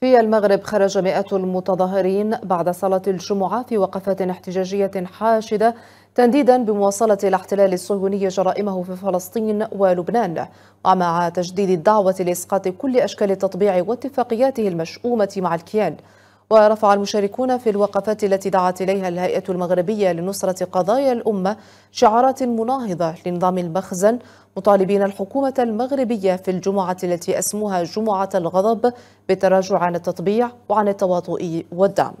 في المغرب خرج مئات المتظاهرين بعد صلاة الجمعة في وقفة احتجاجية حاشدة تنديدا بمواصلة الاحتلال الصهيوني جرائمه في فلسطين ولبنان ومع تجديد الدعوة لإسقاط كل أشكال التطبيع واتفاقياته المشؤومة مع الكيان ورفع المشاركون في الوقفات التي دعت إليها الهيئة المغربية لنصرة قضايا الأمة شعارات مناهضة لنظام المخزن مطالبين الحكومة المغربية في الجمعة التي أسموها جمعة الغضب بالتراجع عن التطبيع وعن التواطؤ والدعم